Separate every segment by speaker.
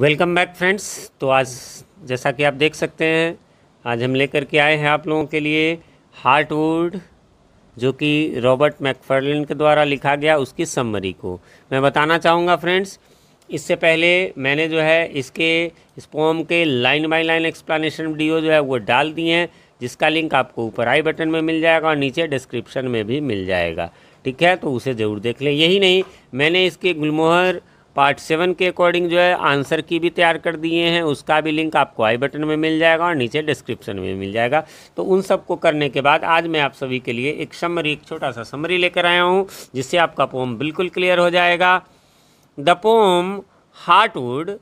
Speaker 1: welcome back friends तो आज जैसा कि आप देख सकते हैं आज हम लेकर के आए हैं आप लोगों के लिए हार्टवुड जो कि रॉबर्ट मैकफर्लिन के द्वारा लिखा गया उसकी सम्मरी को मैं बताना चाहूँगा फ्रेंड्स इससे पहले मैंने जो है इसके इस पोम के line by line explanation video जो है वो डाल दिए हैं जिसका लिंक आपको ऊपर आई बटन में मिल जाएगा और नीचे डिस्क्रिप्शन में भी मिल जाएगा ठीक है तो उसे ज़रूर देख लें यही नहीं मैंने इसके गुलमोहर पार्ट सेवन के अकॉर्डिंग जो है आंसर की भी तैयार कर दिए हैं उसका भी लिंक आपको आई बटन में मिल जाएगा और नीचे डिस्क्रिप्शन में मिल जाएगा तो उन सबको करने के बाद आज मैं आप सभी के लिए एक समरी एक छोटा सा समरी लेकर आया हूँ जिससे आपका पोम बिल्कुल क्लियर हो जाएगा the poem heartwood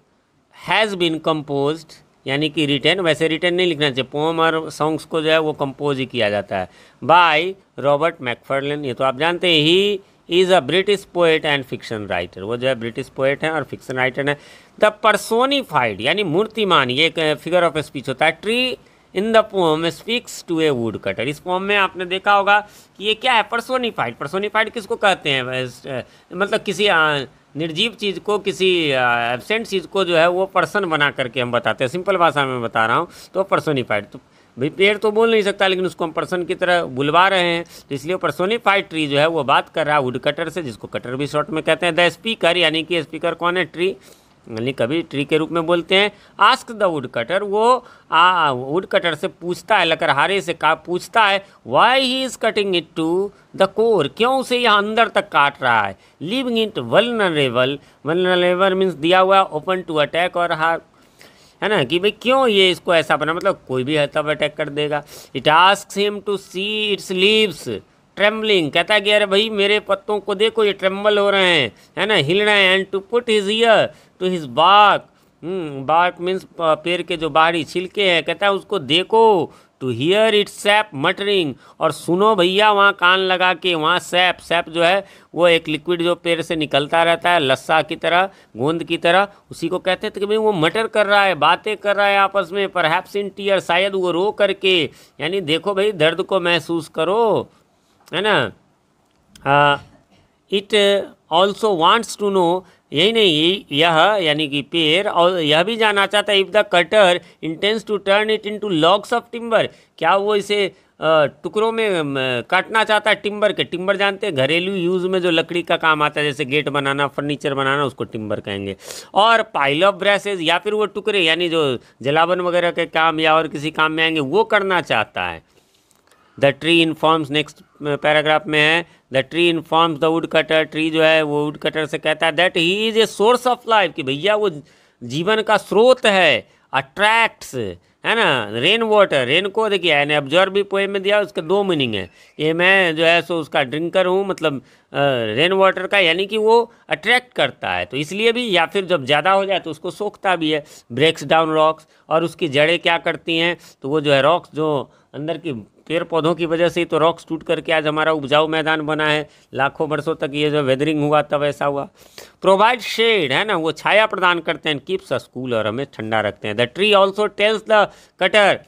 Speaker 1: has been compose यानी कि रिटर्न वैसे रिटर्न नहीं लिखना चाहिए पोम और सॉन्ग्स को जो है वो कंपोज ही किया जाता है बाय रॉबर्ट मैकफर्लन ये तो आप जानते ही is a British poet and fiction writer वो जो है ब्रिटिश पोएट हैं और फिक्शन राइटर हैं द परसोनीफाइड यानी मूर्तिमान ये एक फिगर ऑफ स्पीच होता है tree in the poem speaks to a woodcutter इस पोम में आपने देखा होगा कि ये क्या है परसोनीफाइड परसोनीफाइड किसको कहते हैं uh, मतलब किसी uh, निर्जीव चीज़ को किसी एबसेंट uh, चीज़ को जो है वो पर्सन बना करके हम बताते हैं सिंपल भाषा में बता रहा हूँ तो पर्सोनीफाइड तो भाई पेड़ तो बोल नहीं सकता लेकिन उसको हम पर्सन की तरह बुलवा रहे हैं तो इसलिए पर्सोनीफाइड ट्री जो है वो बात कर रहा है वुड कटर से जिसको कटर भी शॉर्ट में कहते हैं द स्पीकर यानी कि स्पीकर कौन है ट्री यानी कभी ट्री के रूप में बोलते हैं आस्क द वुड कटर वो वुड कटर से पूछता है लकड़हारे से का पूछता है why he is cutting it to the core क्यों उसे यहाँ अंदर तक काट रहा है living it vulnerable vulnerable means दिया हुआ ओपन टू अटैक और हार है ना कि भाई क्यों ये इसको ऐसा बना मतलब कोई भी है तब अटैक कर देगा it ask him to see its leaves trembling कहता है कि अरे भाई मेरे पत्तों को देखो ये ट्रेम्बल हो रहे हैं है ना हिल रहे हैं and to put his ear to his bark bark means पेड़ के जो बाहरी छिलके हैं कहता है उसको देखो to hear it sap muttering और सुनो भैया वहाँ कान लगा के वहाँ सैप सैप जो है वो एक लिक्विड जो पेड़ से निकलता रहता है लस्सा की तरह गोंद की तरह उसी को कहते थे कि भाई वो मटर कर रहा है बातें कर रहा है आपस में पर हैप्स इन टीयर शायद वो रो करके यानी देखो भाई दर्द को महसूस करो है ना it also wants to know यही नहीं यह यानी कि पेड़ और यह भी जानना चाहता है if the cutter intends to turn it into logs of timber क्या वो इसे टुकड़ों में काटना चाहता है टिम्बर के टिम्बर जानते हैं घरेलू यूज़ में जो लकड़ी का काम आता है जैसे गेट बनाना फर्नीचर बनाना उसको टिम्बर कहेंगे और पाइल ऑफ ब्रेसेज या फिर वो टुकड़े यानी जो जलावन वगैरह के काम या और किसी काम में आएंगे वो करना चाहता है the tree informs next paragraph में है the tree form the woodcutter tree जो है वो वुड कटर से कहता है that he is a source of life कि भैया वो जीवन का स्रोत है अट्रैक्ट्स है ना रेन वाटर रेन को देखिए एन एब्जॉर्ब भी पोएम में दिया उसके दो मीनिंग है ये मैं जो है सो उसका ड्रिंकर हूँ मतलब रेन वाटर का यानी कि वो अट्रैक्ट करता है तो इसलिए भी या फिर जब ज़्यादा हो जाए तो उसको सोखता भी है ब्रेक्स डाउन रॉक्स और उसकी जड़ें क्या करती हैं तो वो जो है रॉक्स जो अंदर की पेड़ पौधों की वजह से ही तो रॉक्स टूट करके आज हमारा उपजाऊ मैदान बना है लाखों वर्षों तक ये जो वेदरिंग हुआ तब ऐसा हुआ प्रोवाइड शेड है ना वो छाया प्रदान करते हैं कीप्स अ स्कूल और हमें ठंडा रखते हैं the tree also tells the cutter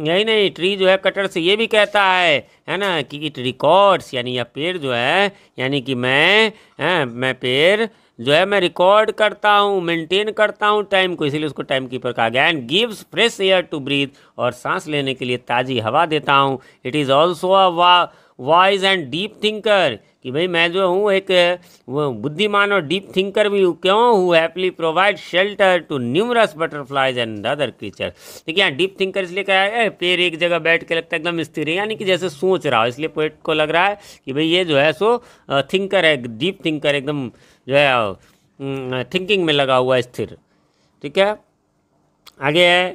Speaker 1: यही नहीं ट्री जो है कटर से ये भी कहता है है ना कि इट रिकॉर्ड्स यानी यह पेड़ जो है यानी कि मैं है, मैं पेड़ जो है मैं रिकॉर्ड करता हूँ मेंटेन करता हूँ टाइम को इसीलिए उसको टाइम कीपर कहा गया and gives fresh air to breathe और सांस लेने के लिए ताज़ी हवा देता हूँ it is also a wise and deep thinker कि भाई मैं जो हूँ एक बुद्धिमान और डीप थिंकर भी हूँ क्यों हूँ happily provide shelter to numerous butterflies and other creature ठीक यहाँ डीप थिंकर इसलिए कहा है पेड़ एक जगह बैठ के लगता है एकदम स्थिर है यानी कि जैसे सोच रहा हो इसलिए पोइट को लग रहा है कि भाई ये जो है सो थिंकर है डीप थिंकर एकदम जो है थिंकिंग में लगा हुआ स्थिर ठीक है आगे है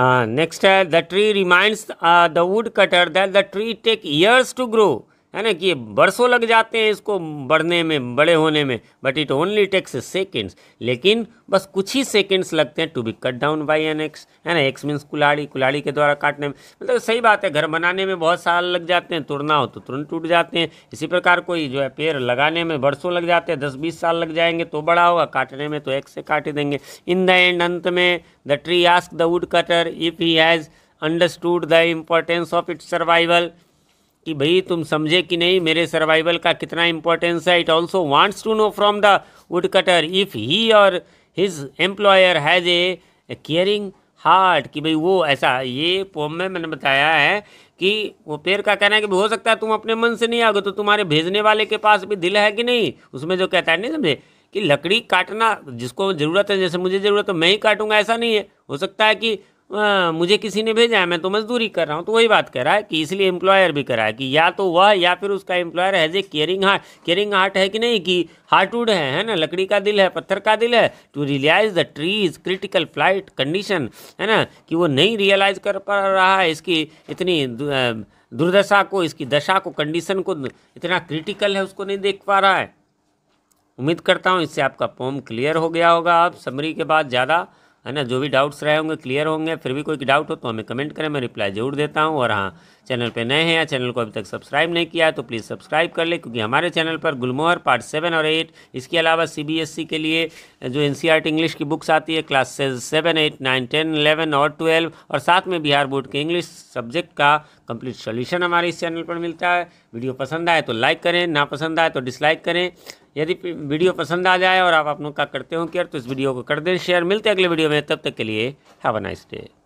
Speaker 1: Uh, next, uh, the tree reminds uh, the woodcutter that the tree take years to grow है ना कि ये बरसों लग जाते हैं इसको बढ़ने में बड़े होने में but it only takes seconds लेकिन बस कुछ ही सेकेंड्स लगते हैं to be cut down by an axe है ना एक्स मीन्स कुलाड़ी कुलाड़ी के द्वारा काटने में मतलब सही बात है घर बनाने में बहुत साल लग जाते हैं तुरना हो तो तुरंत टूट जाते हैं इसी प्रकार कोई जो है पेड़ लगाने में बरसों लग जाते हैं दस बीस साल लग जाएंगे तो बड़ा होगा काटने में तो एक्स से काट देंगे इन द एंड अंत में the tree ask the woodcutter if he has understood the importance of its survival कि भाई तुम समझे कि नहीं मेरे सर्वाइवल का कितना इंपॉर्टेंस है it also wants to know from the woodcutter if he और his employer has a caring heart कि भाई वो ऐसा ये पोम में मैंने बताया है कि वो पेड़ का कहना है कि हो सकता है तुम अपने मन से नहीं आओगे तो तुम्हारे भेजने वाले के पास भी दिल है कि नहीं उसमें जो कहता है नहीं समझे कि लकड़ी काटना जिसको ज़रूरत है जैसे मुझे ज़रूरत है मैं ही काटूंगा ऐसा नहीं है हो सकता है कि आ, हाँ, मुझे किसी ने भेजा है मैं तो मजदूरी कर रहा हूँ तो वही बात कर रहा है कि इसलिए एम्प्लॉयर भी कर रहा है कि या तो वह या फिर उसका employer has a caring heart caring heart है कि नहीं कि हार्ट वुड है है ना लकड़ी का दिल है पत्थर का दिल है to realise the tree's critical plight condition है ना कि वो नहीं रियलाइज कर पा रहा है इसकी इतनी दुर्दशा को इसकी दशा को कंडीशन को इतना क्रिटिकल है उसको नहीं देख पा रहा है उम्मीद करता हूँ इससे आपका पोम क्लियर हो गया होगा अब समरी के बाद ज़्यादा है ना जो भी डाउट्स रहे होंगे क्लियर होंगे फिर भी कोई डाउट हो तो हमें कमेंट करें मैं रिप्लाई जरूर देता हूँ और हाँ चैनल पर नए हैं या चैनल को अभी तक सब्सक्राइब नहीं किया तो प्लीज़ सब्सक्राइब कर ले क्योंकि हमारे चैनल पर गुलमोहर पार्ट सेवन और एट इसके अलावा सीबीएसई e के लिए जो एन इंग्लिश e की बुक्स आती है class seven eight nine ten eleven और ट्वेल्व और साथ में बिहार बोर्ड के इंग्लिश सब्जेक्ट का कंप्लीट सोल्यूशन हमारे इस चैनल पर मिलता है वीडियो पसंद आए तो लाइक करें ना पसंद आए तो डिसलाइक करें यदि वीडियो पसंद आ जाए और आप अपनों का करते हो केयर तो इस वीडियो को कर दें शेयर मिलते हैं अगले वीडियो में तब तक के लिए हैव अ नाइस डे